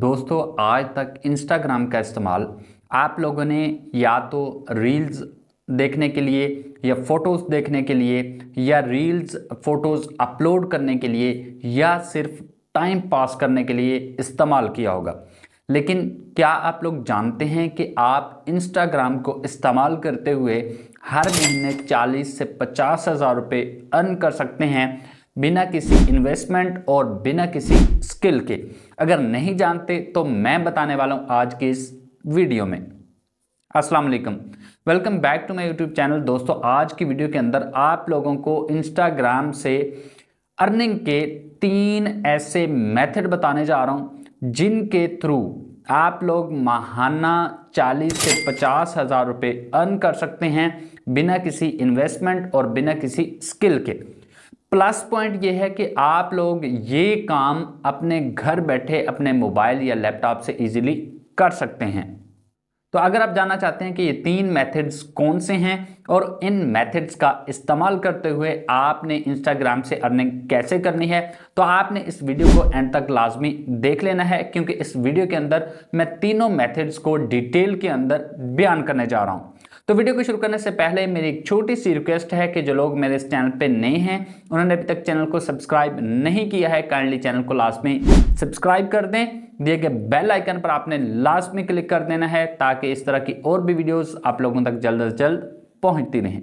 दोस्तों आज तक इंस्टाग्राम का इस्तेमाल आप लोगों ने या तो रील्स देखने के लिए या फ़ोटोज़ देखने के लिए या रील्स फ़ोटोज़ अपलोड करने के लिए या सिर्फ टाइम पास करने के लिए इस्तेमाल किया होगा लेकिन क्या आप लोग जानते हैं कि आप इंस्टाग्राम को इस्तेमाल करते हुए हर महीने 40 से पचास हज़ार रुपये अर्न कर सकते हैं बिना किसी इन्वेस्टमेंट और बिना किसी स्किल के अगर नहीं जानते तो मैं बताने वाला हूं आज के इस वीडियो में अस्सलाम वालेकुम welcome back to my YouTube channel दोस्तों आज की वीडियो के अंदर आप लोगों को इंस्टाग्राम से अर्निंग के तीन ऐसे मेथड बताने जा रहा हूं जिनके थ्रू आप लोग माहाना 40 से पचास हज़ार रुपये अर्न कर सकते हैं बिना किसी इन्वेस्टमेंट और बिना किसी स्किल के प्लस पॉइंट ये है कि आप लोग ये काम अपने घर बैठे अपने मोबाइल या लैपटॉप से इजीली कर सकते हैं तो अगर आप जानना चाहते हैं कि ये तीन मेथड्स कौन से हैं और इन मेथड्स का इस्तेमाल करते हुए आपने इंस्टाग्राम से अर्निंग कैसे करनी है तो आपने इस वीडियो को एंड तक लाजमी देख लेना है क्योंकि इस वीडियो के अंदर मैं तीनों मेथड्स को डिटेल के अंदर बयान करने जा रहा हूँ तो वीडियो को शुरू करने से पहले मेरी एक छोटी सी रिक्वेस्ट है कि जो लोग मेरे इस चैनल पे नए हैं उन्होंने अभी तक चैनल को सब्सक्राइब नहीं किया है काइंडली चैनल को लास्ट में सब्सक्राइब कर दें दिए गए बेल आइकन पर आपने लास्ट में क्लिक कर देना है ताकि इस तरह की और भी वीडियोज़ आप लोगों तक जल्द अज जल्द पहुंचती रहें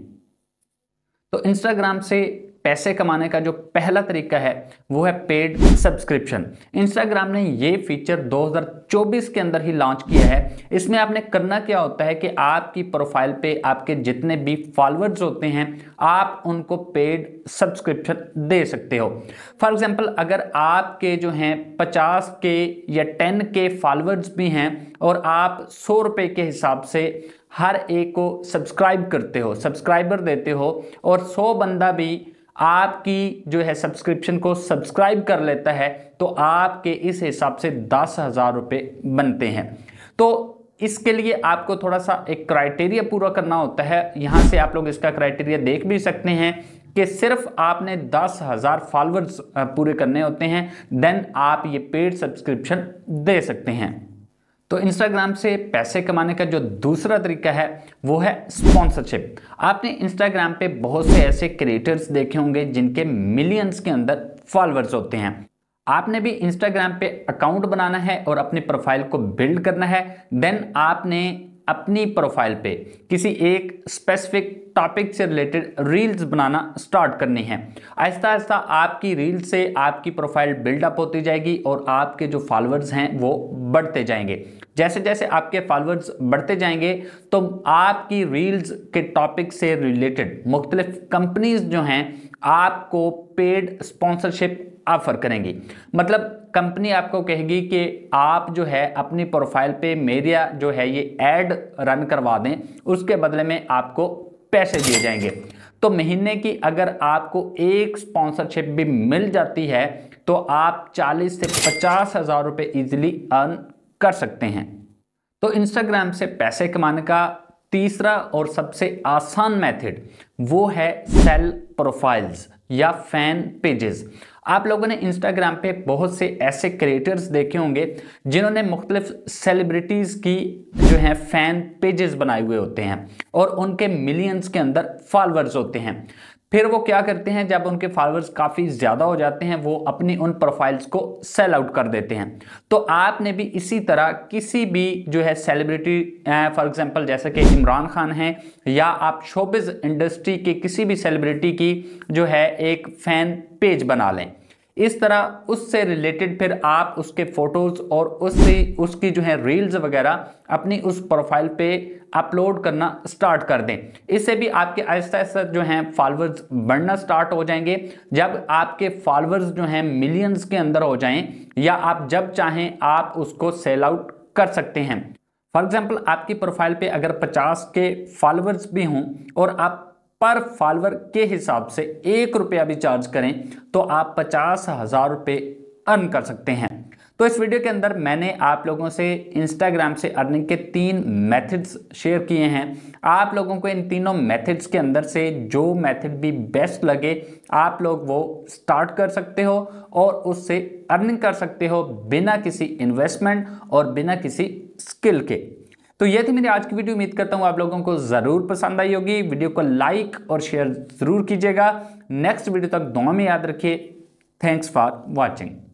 तो इंस्टाग्राम से पैसे कमाने का जो पहला तरीका है वो है पेड सब्सक्रिप्शन इंस्टाग्राम ने ये फीचर 2024 के अंदर ही लॉन्च किया है इसमें आपने करना क्या होता है कि आपकी प्रोफाइल पे आपके जितने भी फॉलोअर्स होते हैं आप उनको पेड सब्सक्रिप्शन दे सकते हो फॉर एग्जाम्पल अगर आपके जो हैं पचास के या टेन के फॉलोअर्स भी हैं और आप सौ रुपये के हिसाब से हर एक को सब्सक्राइब करते हो सब्सक्राइबर देते हो और सौ बंदा भी आपकी जो है सब्सक्रिप्शन को सब्सक्राइब कर लेता है तो आपके इस हिसाब से दस हज़ार रुपये बनते हैं तो इसके लिए आपको थोड़ा सा एक क्राइटेरिया पूरा करना होता है यहाँ से आप लोग इसका क्राइटेरिया देख भी सकते हैं कि सिर्फ आपने दस हज़ार फॉलोअर्स पूरे करने होते हैं देन आप ये पेड सब्सक्रिप्शन दे सकते हैं तो इंस्टाग्राम से पैसे कमाने का जो दूसरा तरीका है वो है स्पॉन्सरशिप आपने इंस्टाग्राम पे बहुत से ऐसे क्रिएटर्स देखे होंगे जिनके मिलियंस के अंदर फॉलोअर्स होते हैं आपने भी इंस्टाग्राम पे अकाउंट बनाना है और अपने प्रोफाइल को बिल्ड करना है देन आपने अपनी प्रोफाइल पे किसी एक स्पेसिफिक टॉपिक से रिलेटेड रील्स बनाना स्टार्ट करनी है आहिस्ता आहिस्ता आपकी रील से आपकी प्रोफाइल बिल्डअप होती जाएगी और आपके जो फॉलोअर्स हैं वो बढ़ते जाएंगे जैसे जैसे आपके फॉलोअर्स बढ़ते जाएंगे तो आपकी रील्स के टॉपिक से रिलेटेड मुख्तलिफ कंपनीज जो हैं आपको पेड स्पॉन्सरशिप ऑफर करेंगी मतलब कंपनी आपको कहेगी कि आप जो है अपनी प्रोफाइल पे मेरा जो है ये एड रन करवा दें उसके बदले में आपको पैसे दिए जाएंगे तो महीने की अगर आपको एक स्पॉन्सरशिप भी मिल जाती है तो आप 40 से पचास हज़ार रुपये ईजिली अर्न कर सकते हैं तो इंस्टाग्राम से पैसे कमाने का तीसरा और सबसे आसान मेथड वो है सेल प्रोफाइल्स या फैन पेजेस आप लोगों ने इंस्टाग्राम पे बहुत से ऐसे क्रिएटर्स देखे होंगे जिन्होंने मुख्तलिफ सेलिब्रिटीज़ की जो है फ़ैन पेजेस बनाए हुए होते हैं और उनके मिलियंस के अंदर फॉलोअर्स होते हैं फिर वो क्या करते हैं जब उनके फॉलोअर्स काफ़ी ज़्यादा हो जाते हैं वो अपनी उन प्रोफाइल्स को सेल आउट कर देते हैं तो आपने भी इसी तरह किसी भी जो है सेलिब्रिटी फॉर एग्जांपल जैसे कि इमरान खान हैं या आप शोबिज इंडस्ट्री के किसी भी सेलिब्रिटी की जो है एक फ़ैन पेज बना लें इस तरह उससे रिलेटेड फिर आप उसके फ़ोटोज़ और उससे उसकी जो है रील्स वगैरह अपनी उस प्रोफाइल पे अपलोड करना स्टार्ट कर दें इससे भी आपके आहिस्ता आहिस्ता जो हैं फॉलोअर्स बढ़ना स्टार्ट हो जाएंगे जब आपके फॉलोअर्स जो हैं मिलियंस के अंदर हो जाएं या आप जब चाहें आप उसको सेल आउट कर सकते हैं फॉर एग्ज़ाम्पल आपकी प्रोफाइल पे अगर 50 के फॉलोअर्स भी हों और आप पर फॉलोअर के हिसाब से एक रुपया भी चार्ज करें तो आप पचास हज़ार रुपये अर्न कर सकते हैं तो इस वीडियो के अंदर मैंने आप लोगों से इंस्टाग्राम से अर्निंग के तीन मेथड्स शेयर किए हैं आप लोगों को इन तीनों मेथड्स के अंदर से जो मेथड भी बेस्ट लगे आप लोग वो स्टार्ट कर सकते हो और उससे अर्निंग कर सकते हो बिना किसी इन्वेस्टमेंट और बिना किसी स्किल के तो ये थी मेरी आज की वीडियो उम्मीद करता हूँ आप लोगों को ज़रूर पसंद आई होगी वीडियो को लाइक और शेयर ज़रूर कीजिएगा नेक्स्ट वीडियो तक दोनों में याद रखिए थैंक्स फॉर वॉचिंग